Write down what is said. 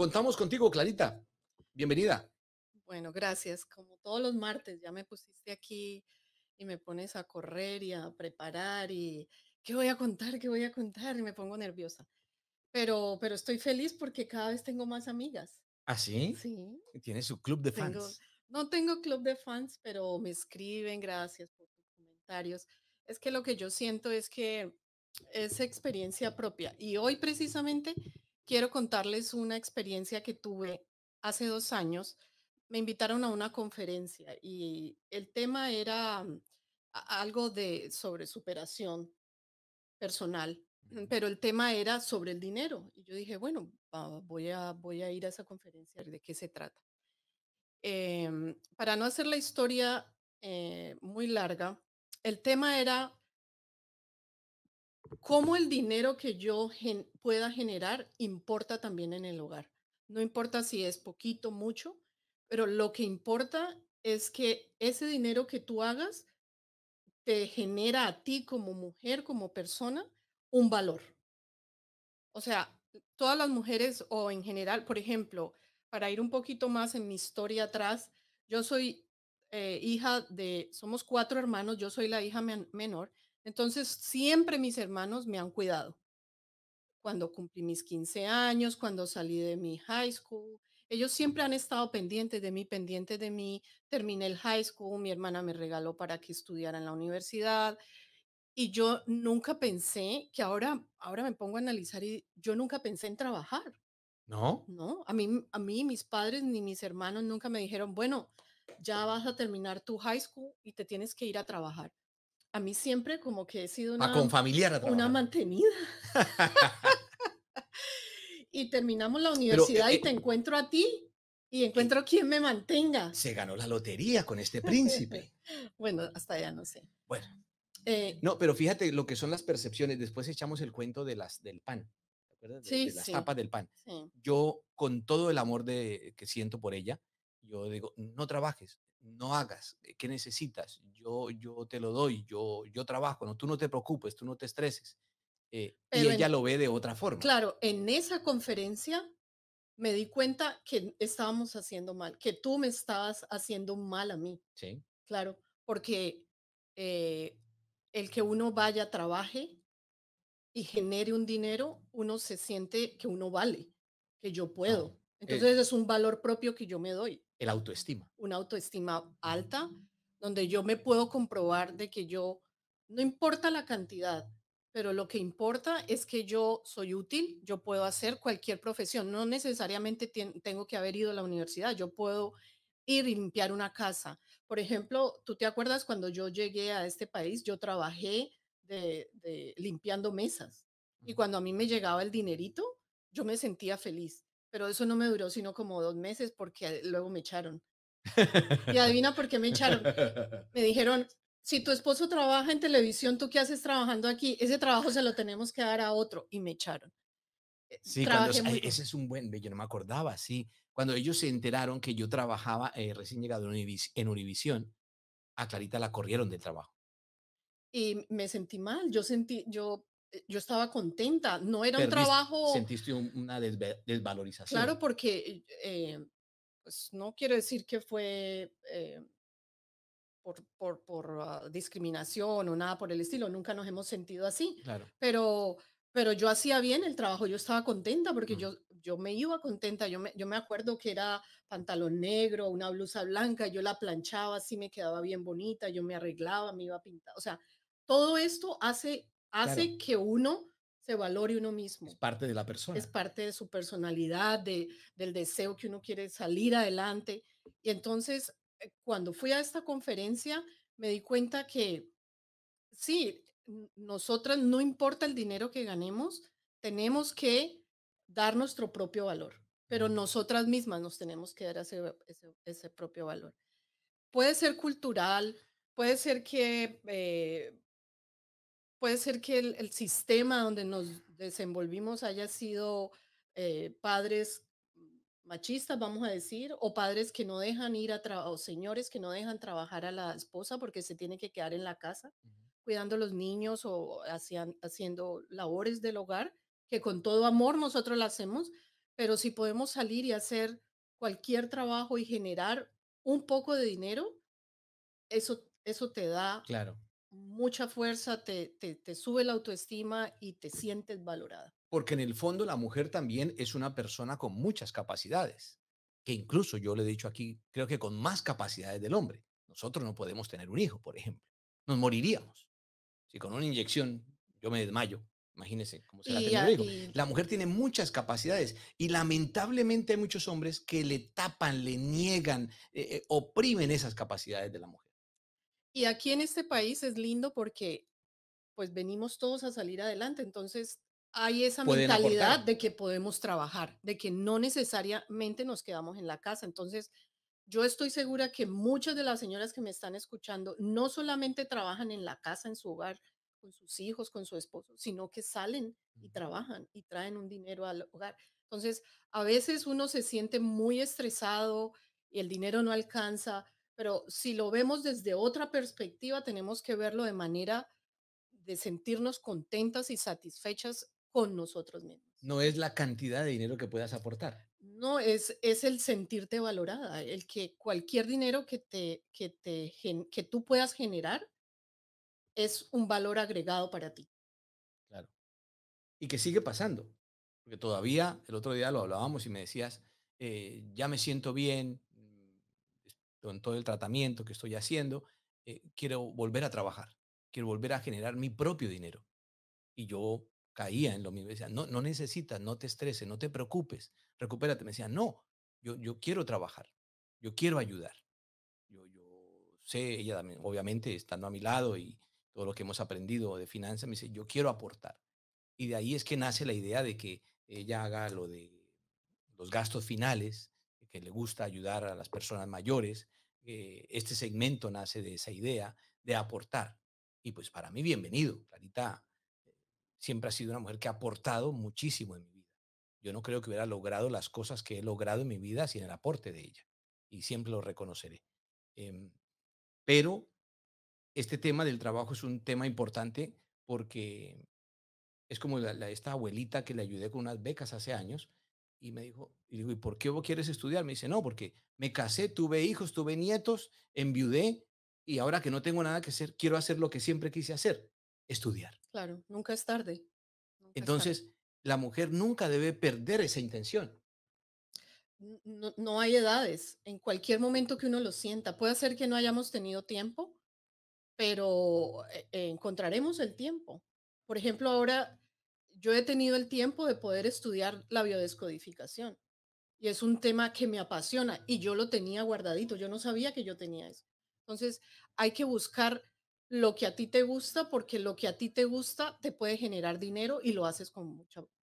Contamos contigo, Clarita. Bienvenida. Bueno, gracias. Como todos los martes, ya me pusiste aquí y me pones a correr y a preparar y qué voy a contar, qué voy a contar y me pongo nerviosa. Pero, pero estoy feliz porque cada vez tengo más amigas. ¿Ah, sí? Sí. Tiene su club de fans. no tengo club de fans, pero me escriben, gracias por tus comentarios. Es que lo que yo siento es que es experiencia propia y hoy precisamente quiero contarles una experiencia que tuve hace dos años. Me invitaron a una conferencia y el tema era mm, algo de sobre superación personal, mm, pero el tema era sobre el dinero. Y yo dije, bueno, voy a, voy a ir a esa conferencia, ¿de qué se trata? Em, para no hacer la historia eh, muy larga, el tema era cómo el dinero que yo pueda generar importa también en el hogar. No importa si es poquito, mucho, pero lo que importa es que ese dinero que tú hagas te genera a ti como mujer, como persona, un valor. O sea, todas las mujeres o en general, por ejemplo, para ir un poquito más en mi historia atrás, yo soy eh, hija de, somos cuatro hermanos, yo soy la hija menor entonces, siempre mis hermanos me han cuidado. Cuando cumplí mis 15 años, cuando salí de mi high school, ellos siempre han estado pendientes de mí, pendientes de mí. Terminé el high school, mi hermana me regaló para que estudiara en la universidad. Y yo nunca pensé que ahora, ahora me pongo a analizar y yo nunca pensé en trabajar. No. No, a mí, a mí, mis padres ni mis hermanos nunca me dijeron, bueno, ya vas a terminar tu high school y te tienes que ir a trabajar a mí siempre como que he sido ah, una, con una mantenida. y terminamos la eh, universidad y eh, te encuentro a ti y encuentro quien me mantenga. Se ganó la lotería con este príncipe. bueno, hasta ya no sé. Bueno. Eh, no, pero fíjate lo que son las percepciones. Después echamos el cuento de las, del pan, De, las tapas del pan. Yo, con todo el amor de, que siento por ella, yo digo, no trabajes, no hagas, eh, ¿qué necesitas? Yo, yo te lo doy, yo, yo trabajo, no, tú no te preocupes, tú no te estreses. Eh, y ella lo ve de otra forma. Claro, en esa conferencia me di cuenta que estábamos haciendo mal, que tú me estabas haciendo mal a mí. Sí. Claro, porque eh, el que uno vaya, trabaje y genere un dinero, uno se siente que uno vale, que yo puedo. Entonces es un valor propio que yo me doy el autoestima. Una autoestima alta, donde yo me puedo comprobar de que yo, no importa la cantidad, pero lo que importa es que yo soy útil, yo puedo hacer cualquier profesión, no necesariamente tengo que haber ido a la universidad, yo puedo ir a limpiar una casa. Por ejemplo, tú te acuerdas cuando yo llegué a este país, yo trabajé limpiando mesas y cuando a mí me llegaba el dinerito, yo me sentía feliz pero eso no me duró sino como dos meses porque luego me echaron. y adivina por qué me echaron. Me dijeron, si tu esposo trabaja en televisión, ¿tú qué haces trabajando aquí? Ese trabajo se lo tenemos que dar a otro. Y me echaron. Eh, sí, cuando, ese es un buen, yo no me acordaba, sí. Cuando ellos se enteraron que yo trabajaba eh, recién llegado en, en Univisión, a Clarita la corrieron del trabajo. Y me sentí mal, yo sentí, yo eh, yo estaba contenta, no era un trabajo... Sentiste una desvalorización. Claro, porque eh, eh, pues no quiero decir que fue por, por, por ah, discriminación o nada por el estilo, nunca nos hemos sentido así, claro. pero, pero yo hacía bien el trabajo, yo estaba contenta porque yo, yo me iba contenta, yo me, yo me acuerdo que era pantalón negro, una blusa blanca, yo la planchaba, así me quedaba bien bonita, yo me arreglaba, me iba a pintar, o sea, todo esto hace hace que uno se valore uno mismo. Es parte de la persona. Es parte de su personalidad, de, del deseo que uno quiere salir adelante. Y entonces, eh, cuando fui a esta conferencia, me di cuenta que sí, nosotras no importa el dinero que ganemos, tenemos que dar nuestro propio valor, pero nosotras mismas nos tenemos que dar ese, propio valor. Puede ser cultural, puede ser que eh, puede ser que el, sistema donde nos desenvolvimos haya sido eh, padres machistas, vamos a decir, o padres que no dejan ir a trabajar, o señores que no dejan trabajar a la esposa porque se tiene que quedar en la casa cuidando los niños o haciendo labores del hogar, que con todo amor nosotros lo hacemos, pero si podemos salir y hacer cualquier trabajo y generar un poco de dinero, eso, eso te da claro mucha fuerza, te, sube la autoestima y te sientes valorada. Porque en el fondo la mujer también es una persona con muchas capacidades, que incluso yo le he dicho aquí, creo que con más capacidades del hombre. Nosotros no podemos tener un hijo, por ejemplo. Nos moriríamos. Si con una inyección yo me desmayo, imagínense cómo será La mujer tiene muchas capacidades y lamentablemente hay muchos hombres que le tapan, le niegan, eh, eh, oprimen esas capacidades de la mujer. Y aquí en este país es lindo porque pues venimos todos a salir adelante, entonces hay esa mentalidad de que podemos trabajar, de que no necesariamente nos quedamos en la casa. Entonces, yo estoy segura que muchas de las señoras que me están escuchando no solamente trabajan en la casa, en su hogar, con sus hijos, con su esposo, sino que salen y trabajan y traen un dinero al hogar. Entonces, a veces uno se siente muy estresado y el dinero no alcanza, pero si lo vemos desde otra perspectiva, tenemos que verlo de manera de sentirnos contentas y satisfechas con nosotros mismos. No es la cantidad de dinero que puedas aportar. No, es, es el sentirte valorada, el que cualquier dinero que, te, que, te, que tú puedas generar es un valor agregado para ti. Claro. Y que sigue pasando, porque todavía el otro día lo hablábamos y me decías, eh, ya me siento bien, con todo el tratamiento que estoy haciendo, eh, quiero volver a trabajar, quiero volver a generar mi propio dinero. Y yo caía en lo mismo, decía, no, no necesitas, no te estreses, no te preocupes, recupérate. Me decía, no, yo, yo quiero trabajar, yo quiero ayudar. Yo, yo sé, ella también, obviamente, estando a mi lado y todo lo que hemos aprendido de finanzas, me dice, yo quiero aportar. Y de ahí es que nace la idea de que ella haga lo de los gastos finales, que le gusta ayudar a las personas mayores. Eh, este segmento nace de esa idea de aportar. Y pues para mí, bienvenido. Clarita eh, siempre ha sido una mujer que ha aportado muchísimo en mi vida. Yo no creo que hubiera logrado las cosas que he logrado en mi vida sin el aporte de ella. Y siempre lo reconoceré. Em, pero este tema del trabajo es un tema importante porque es como esta abuelita que le ayudé con unas becas hace años y me dijo, y por qué vos quieres estudiar? Me dice, no, porque me casé, tuve hijos, tuve nietos, enviudé y ahora que no tengo nada que hacer, quiero hacer lo que siempre quise hacer, estudiar. Claro, nunca es tarde. Entonces, la mujer nunca debe perder esa intención. No, no, hay edades. En cualquier momento que uno lo sienta, puede ser que no hayamos tenido tiempo, pero eh, encontraremos el tiempo. Por ejemplo, ahora yo he tenido el tiempo de poder estudiar la biodescodificación y es un tema que me apasiona y yo lo tenía guardadito, yo no sabía que yo tenía eso. Entonces, hay que buscar lo que a ti te gusta porque lo que a ti te gusta te puede generar dinero y lo haces con mucha